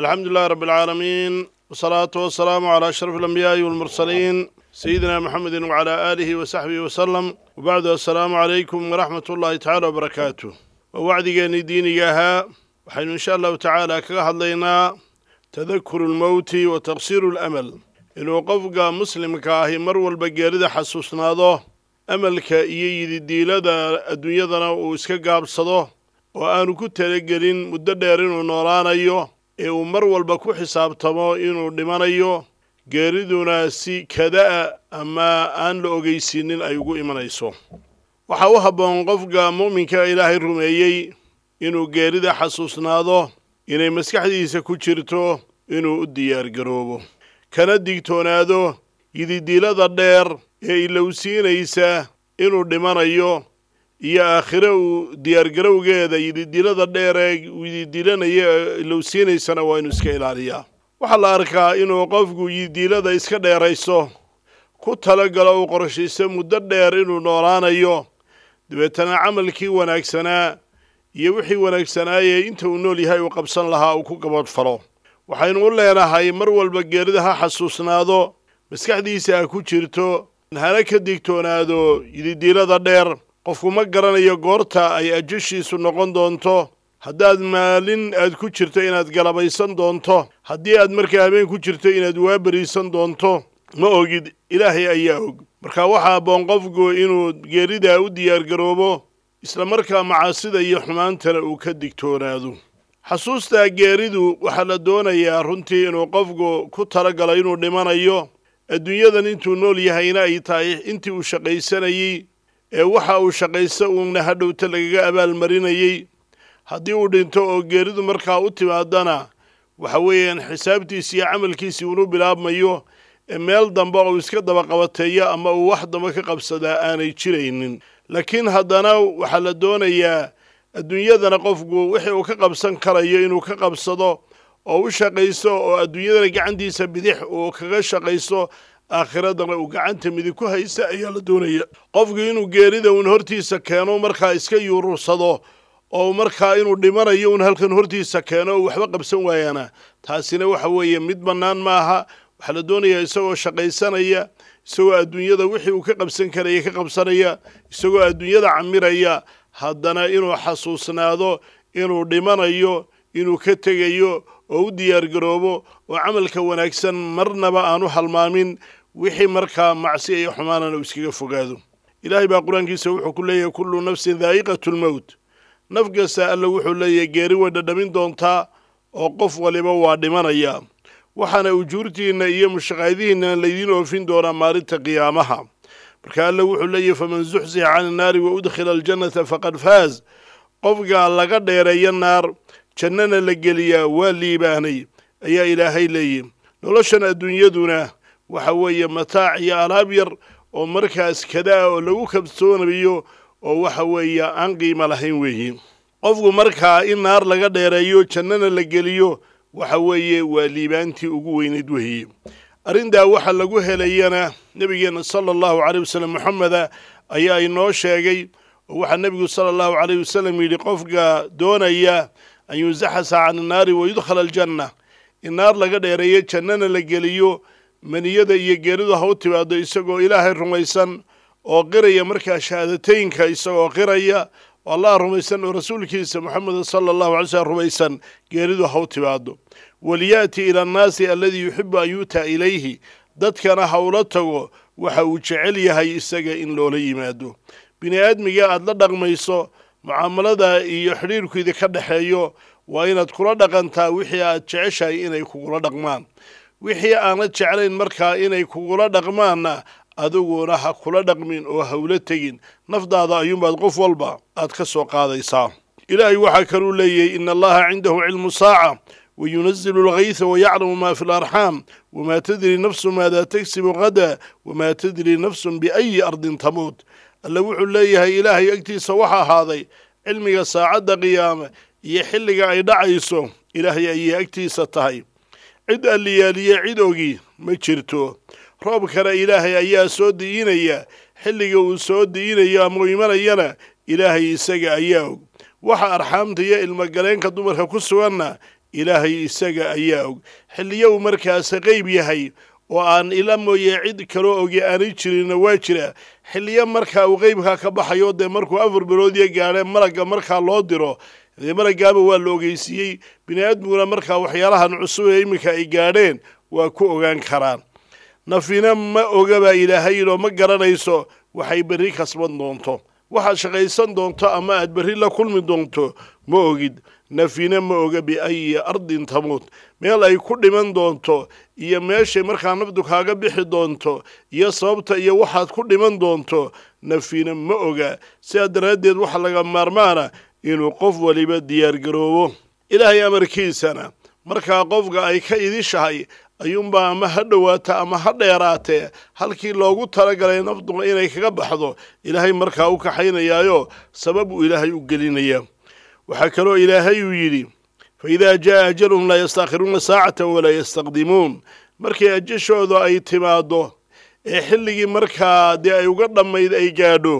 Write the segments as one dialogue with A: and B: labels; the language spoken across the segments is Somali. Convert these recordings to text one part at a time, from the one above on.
A: الحمد لله رب العالمين والصلاة والسلام على أشرف الأنبياء والمرسلين سيدنا محمد وعلى آله وصحبه وسلم وبعد السلام عليكم ورحمة الله تعالى وبركاته ووعدي ياها وحين إن شاء الله تعالى كهد لنا تذكر الموت وتقصير الأمل إن قفق مسلم كاهي البقير ذا حسوسنا ذو أملك إيدي ديلة الدنيا ذنا وإسكا قابصده وآنو كتلقلين مدد ديرين ونوران أيوه ee uu mar walba ku xisaabtamo inuu dhimanayo geeriduna si kada'a ama aan la ogeysiinin ay ugu imanayso waxaa u habboon qofka mu'minka ilaahay rumeeyey inuu geerida xasuusnaado inay maskaxdiisa ku jirto inuu u diyaargaroobo kana digtoonaado yididiilada dheer ee ilowsiinaysa inuu dhimanayo iyo aakhiro uu diyaargarowgeeda yididilada dheeree yididilanaya ee ilowsiinaysana waa inuu iska ilaaliyaa waxaa la arkaa inuu qofku yididilada iska dheerayso ku talagalo uu qorshiiso muddo dheer inuu noolaanayo dabeetana camalkii wanaagsanaa iyo wixii wanaagsanaayee inta uu nool yahay uu qabsan lahaa uu ku gabood falo waxaynu u leenahay mar walba geerida ha xasuusnaado maskaxdiisa ha ku jirto hana ka digtoonaado yididiilada dheer qofku ma garanayo goorta ay ajashiisu noqon doonto haddaad maalin aad ku jirto inaad galabaysan doonto haddii aad markaa habeen ku jirto inaad waaberiisan doonto ma ogid ilaahay ayaa og marka waxaa abboon qofku inuu geeridaa u diyaargaroobo isla markaa macaasida iyo xumaantana uu ka digtoonaado xasuustaa geeridu waxaa la doonayaa runtii inuu qofku ku tala galo inuu dhimanayo adduunyadan intuu nool yahayna ay tahay intii uu shaqaysanayey ee waxa uu shaqaysta uuna hadhowta lagaga abaalmarinayey haddii uu dhinto oo geeridu markaa u timaadana waxa weeyaan xisaabtiisi iyo camalkiisii unu bilaabmayo ee meel dambe uu iska dabaqabateeyo ama uu wax dambe ka qabsadaa aanay jiraynin laakiin haddana waxaa la doonayaa adduunyadana qofku wixii uu ka qabsan karayo inuu ka qabsado oo u shaqaysto oo adduunyadana gacantiisa bidix uu kaga shaqaysto aakhiradana uu gacanta midig ku haysta ayaa la doonaya qofku inuu geerida uun hortiisa keeno markaa iska yuurursado oo markaa inuu dhimanayo uun halkan hortiisa keeno oo waxba qabsan waayaana taasina waxa weeye mid bannaan maaha waxaa la doonayaa isagoo shaqaysanaya isagoo adduunyada wixii uu ka qabsan karaya ka qabsanaya isagoo adduunyada camiraya haddana inuu xasuusnaado inuu dhimanayo inuu ka tegayo oo u diyaargaroobo oo camalka wanaagsan marnaba aanu halmaamin wixii markaa macsi iyo xumaanana uu iskaga fogaado ilaahay baa qur-aankiisa wuxuu ku leeyahay kullu nafsin daa'iqatu lmowt naf kasta alle wuxuu leeyahay geeri way dhadhamin doontaa oo qof waliba waa dhimanaya waxaana ujuurtiinna iyo mushaqaydihiinnana laydiin oofin doonaa maalinta qiyaamaha marka alle wuxuu leeyahy faman zuxsixa cani naari wa udkhila aljannata faqad faas qofkaa laga dheereeya naar jannana la geliyaa waa liibaanay ayaa ilaahay leeyahy noloshan adduunyaduna waxa weeye mataac iyo alaab yar oo markaas kadaa oo lagu kabsoonayo oo waxa weeye aan qiimo lahayn weeye qofku markaa in naar laga dheereeyo jannana la geliyo waxa weeye waa liibaantii ugu weynayd weeye arrintaa waxaa lagu helayana nebigeenna sala allahu caleyh wasalam moxameda ayaa inoo sheegay oo waxaa nebigu sala allahu caleyh wasalem yidhi qofka doonaya an yusaxasa can annaari wayudkhala aljanna in naar laga dheereeyo jannana la geliyo maniyada iyo geeridu ha u timaado isagoo ilaahay rumaysan oo qiraya markaa shahaadateynka isagoo qiraya oo allah rumaysan oo rasuulkiisa moxameda sala allahu alay slam rumaysan geeridu ha u timaado walyaati ila annaasi aladii yuxibu an yu'taa ilayhi dadkana ha ula tago waxa uu jecel yahay isaga in loola yimaado bini aadmiga aada la dhaqmayso mucaamalada iyo xidhiirku idinka dhexeeyo waa inaad kula dhaqantaa wixii aad jeceshahay inay kugula dhaqmaan wixii aan la jeclayn markaa inay kugula dhaqmaanna adiguna ha kula dhaqmin oo hawlo tegin nafdaada ayuunbaad qof walba aad ka soo qaadaysaa ilaahay waxaa kaluu leeyahy ina allaha cindahu cilmu saaca wayunazilu algaysa wayaclamu maa fi larxaam wamaa tadri nafsu maadaa tagsibu qada wamaa tadri nafsun biayi ardin tamuut alle wuxuu leeyahay ilaahay agtiisa waxa ahaaday cilmiga saacadda qiyaame iyo xilliga ay dhacayso ilaahay ayay agtiisa tahay cid alliyaaliya cidogii ma jirto roob roobkana ilaahay ayaa soo di'inaya xilliga uu soo di'inayo ama u imanayana ilaahay isaga ayaa og waxa arxaamta iyo ilmogaleenka dumarka ku suganna ilaahay isaga ayaa og xilliyo uu markaasi qeyb yahay oo aan ila mooye cid kaloo ogi aanay jirinna waa jira xilliyo markaa uu qeybkaa ka baxayo dee markuu afar bilood iyo gaadhe malagga markaa loo diro dee gaaba waa la ogeysiiyey bini'aadmiguna markaa waxyaalahan cusub ee iminka ay gaadheen waa ku ogaan karaan nafina ma oga baa ilaahayinoo ma garanayso waxay berri kasban doonto waxaad shaqaysan doonto ama aad berri la kulmi doonto ma ogid nafina ma oga biayi ardin tamuud meel ay ku dhiman doonto iyo meeshay markaa nafdu kaaga bixi doonto iyo sababta iyo waxaad ku dhiman doonto nafina ma oga sidaa daraaddeed waxa laga maarmaana inuu qof waliba diyaargaroobo ilaahay amarkiisana markaa qofka ay ka idishahay ayuunbaa ama ha dhowaata ama ha dheeraatee halkii loogu talagalay nafdu inay kaga baxdo ilaahay markaa u kaxaynayaayo sabab uu ilaahay u gelinaya waxaa kaloo ilaahay uu yidhi fa idaa jaa ajaluhum laa yastaakhiruuna saacatan walaa yastaqdimuun markii ajashooda ay timaado ee xilligii markaa dee ay uga dhammayd ay gaadho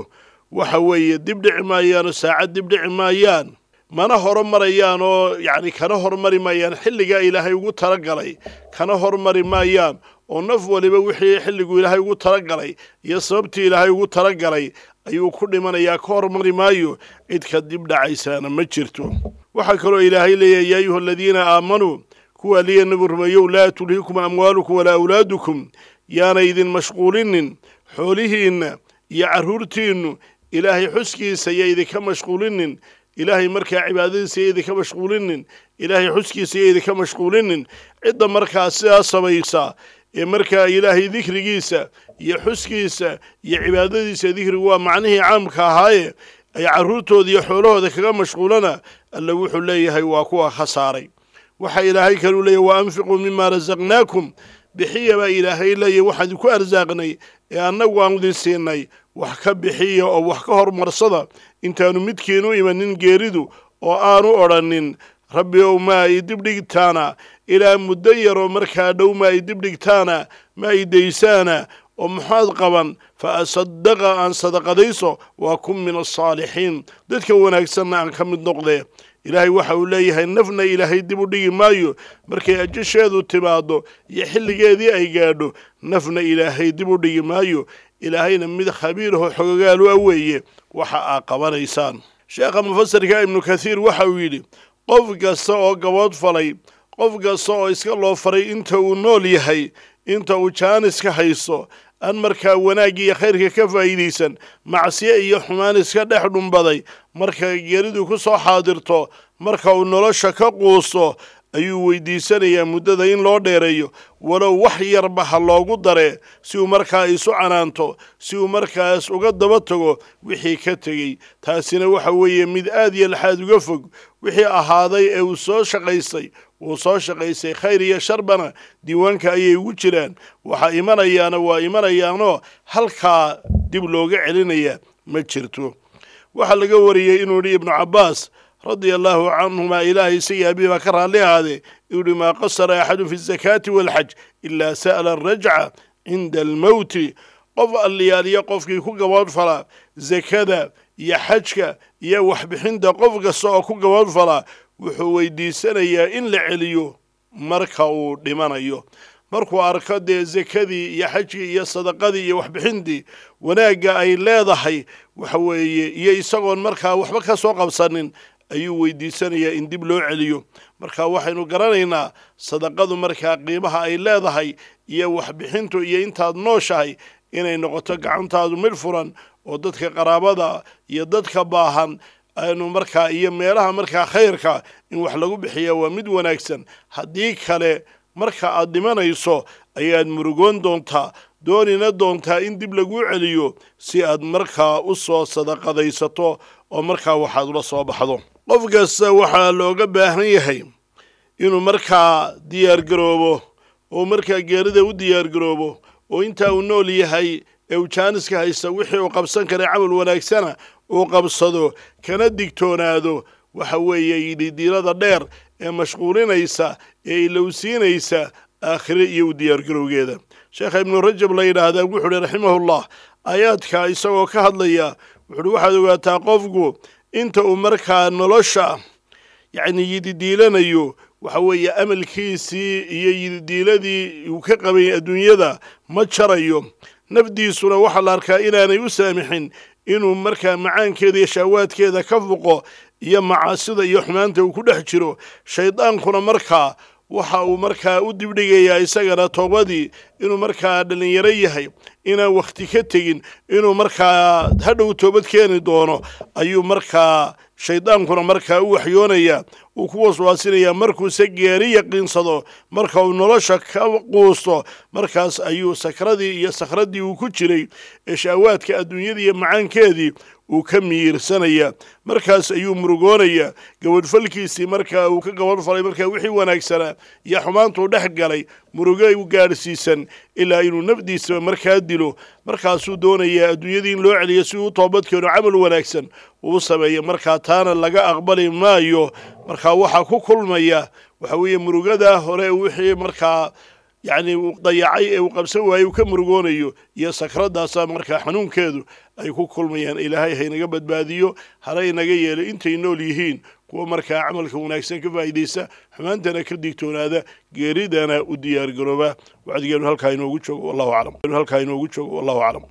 A: waxa weeye dib dhici maayaan oo saacad dib dhici maayaan mana horumarayaan oo yacni kana horumari maayaan xilligaa ilaahay ugu talagalay kana horumari maayaan oo naf waliba wixii xilligu ilaahay ugu talagalay iyo sababtii ilaahay ugu talagalay ayuu ku dhimanayaa ka horumari maayo cidka dib dhacaysaana ma jirto waxaa kaloo ilaahay leeyahay yaa ayuha aladiina aamanuu kuwa liya nabi rumeeyow laa tulhikum amwaalukum walaa awlaadukum yaana idin mashquulinin xoolihiinna iyo carruurtiinnu ilaahay xuskiisa ya idinka mashquulinin ilaahay markaa cibaadadiisa ya idinka mashquulinin ilaahay xuskiisa ya idinka mashquulinin cidda markaa sidaa samaysa ee markaa ilaahay dikrigiisa iyo xuskiisa iyo cibaadadiisa dikrigu waa macnihii caamka ahaaye ay caruurtooda iyo xoolahooda kaga mashquulana alle wuxuu leeyahay waa kuwa khasaaray waxaa ilaahay kaluu leeyahy wa anfiquu mima rasaqnaakum bixiya baa ilaahay leeyahy waxaan idinku arsaaqnay ee annagu aan idin siinay wax ka bixiya oo wax ka hormarsada intaanu midkiinu imanin geeridu oo aanu odhanin rabbi ow maa i dibdhigtaana ilaa muddo yaroo markaa dhow maa i dibdhigtaana maa i daysaana oo muxaad qaban fa asadaqa aan sadaqadayso waa kun min asaalixiin dadka wanaagsanna aan ka mid noqdee ilaahay waxa uu leeyahay nafna ilaahay dib u dhigi maayo markay ajasheedu timaaddo iyo xilligeedii ay gaadho nafna ilaahay dib u dhigi maayo ilaahayna mid khabiirahoo xogogaalu a weeye waxa aad qabanaysaan sheekha mufasirka ibnu kathiir waxa uu yidhi qof kasta oo gabood falay qof kasta oo iska loo faray inta uu nool yahay inta uu jaaniska hayso aan markaa wanaagii iyo khayrka ka faa'iidaysan macsiye iyo xumaan iska dhex dhumbaday marka geridu ku soo xaadirto marka uu nolosha ka quusto ayuu weydiisanayaa muddada in loo dheereeyo walow wax yarba ha loogu daree si uu markaa isu canaanto si uu markaas uga daba tago wixii ka tegey taasina waxa weeye mid aad iyo laxaad uga fog wixii ahaaday ee uu soo shaqaystay uu soo shaqaysay khayr iyo sharbana diiwaanka ayay ugu jiraan waxaa imanayaana waa imanayaanoo halkaa dib looga celinaya ma jirto waxaa laga wariyey inuu yidhi ibnu cabaas radia allaahu canhumaa ilaahay isagii abihi baa ka raalli ahaadee inuu yihi maa qasara axadu fi asakaati waalxaj ilaa sa'ala arajca cinda almowti qof alliyaaliyo qofkii ku gabood zakada iyo xajka iyo waxbixinta qof kasta oo ku gabood wuxuu weydiisanayaa in la celiyo marka uu dhimanayo markuu arko dee sekadii iyo xajii iyo sadaqadii iyo waxbixintii wanaagga ay leedahay waxa weeye iyo isagoon markaa waxba ka soo qabsanin ayuu weydiisanayaa in dib loo celiyo marka waxaynu garanaynaa sadaqadu markaa qiimaha ay leedahay iyo waxbixintu iyo intaad nooshahay inay noqoto gacantaadu mid furan oo dadka qaraabada iyo dadka baahan aanu markaa iyo meelaha markaa khayrka in wax lagu bixiya waa mid wanaagsan haddii kale marka aad dhimanayso ayaad murugoon doontaa doonina doontaa in dib laguu celiyo si aad markaa u soo sadaqadaysato oo markaa waxaad ula soo baxdo qof kasta waxaa looga baahan yahay inuu markaa diyaargaroobo oo markaa geerida u diyaargaroobo oo intaa uu nool yahay ee uu jaaniska haysta wixii uu qabsan karay camal wanaagsana uu qabsado kana digtoonaado waxa weeye yididiilada dheer ee mashquulinaysa ee ilowsiinaysa aakhire iyo u diyaargarowgeeda sheekha ibnu rajab la yidhaahdaa wuxuu uhi raximahullah aayaadka isagoo ka hadlaya wuxuuhi waxaad ogaataa qofku inta uu markaa nolosha yacni yididiilanayo waxa weeye amalkiisii iyo yididiiladii uu ka qabay adduunyada ma jarayo nafdiisuna waxaa la arkaa inaanay u saamixin inuu markaa macaankeeda iyo shahwaadkeeda ka fuqo iyo macaasida iyo xumaanta uu ku dhex jiro shayddaankuna markaa waxa uu markaa u dibdhigayaa isagana toobadii inuu markaa dhallinyaro yahay inaan wakhti ka tegin inuu markaa hadhow toobad keeni doono ayuu markaa shaydaankuna markaa u waxyoonayaa uu ku waswaasinayaa markuuse geeri yaqiinsado marka uu nolosha ka quusto markaas ayuu sakradii iyo sakhradii uu ku jiray ee shahwaadka adduunyadii iyo macaankeedii uu ka miyirsanaya markaas ayuu murugoonaya gabadhfalkiisii markaa uu ka gabadhfalay markaa wixii wanaagsanaa iyo xumaantuu dhex galay muruge u gaadhsiisan ilaa inuu nafdiisa markaa dilo markaasuu doonayaa adduunyadii in loo celiyo si uu toobad keeno camal wanaagsan uu sameeyo markaa taana laga aqbali maayo markaa waxaa ku kulmaya waxa weeye murugadaa hore wixii markaa yacnii dayacay ee uu qabsan waaye uu ka murugoonayo iyo sakradaasaa markaa xanuunkeedu ay ku kulmayaan ilaahay haynaga badbaadiyo hara inaga yeelo intay nool yihiin kuwa markaa camalka wanaagsan ka faa'idaysa xumaantana ka digtoonaada geeridana u diyaargarooba wacdigeenu halkaa inoogu joogo wallahu aclam halkaa inoogu joogo wallahu aclam